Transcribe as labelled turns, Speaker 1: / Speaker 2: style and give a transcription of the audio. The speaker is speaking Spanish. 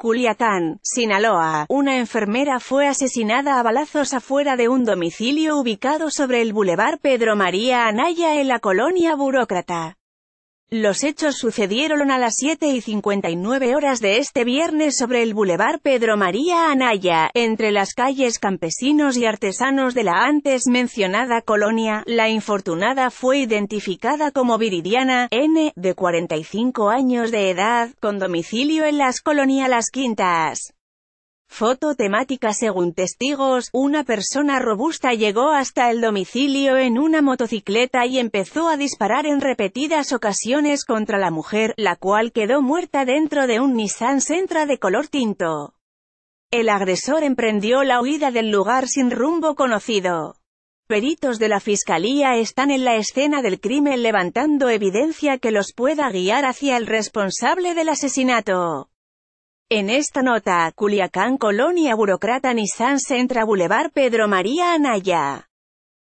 Speaker 1: Culiacán, Sinaloa, una enfermera fue asesinada a balazos afuera de un domicilio ubicado sobre el bulevar Pedro María Anaya en la colonia burócrata. Los hechos sucedieron a las 7 y 59 horas de este viernes sobre el Boulevard Pedro María Anaya, entre las calles campesinos y artesanos de la antes mencionada colonia. La infortunada fue identificada como Viridiana N, de 45 años de edad, con domicilio en las colonias Las Quintas. Foto temática Según testigos, una persona robusta llegó hasta el domicilio en una motocicleta y empezó a disparar en repetidas ocasiones contra la mujer, la cual quedó muerta dentro de un Nissan Sentra de color tinto. El agresor emprendió la huida del lugar sin rumbo conocido. Peritos de la fiscalía están en la escena del crimen levantando evidencia que los pueda guiar hacia el responsable del asesinato. En esta nota, Culiacán Colonia burocrata Nissan Centra Boulevard Pedro María Anaya.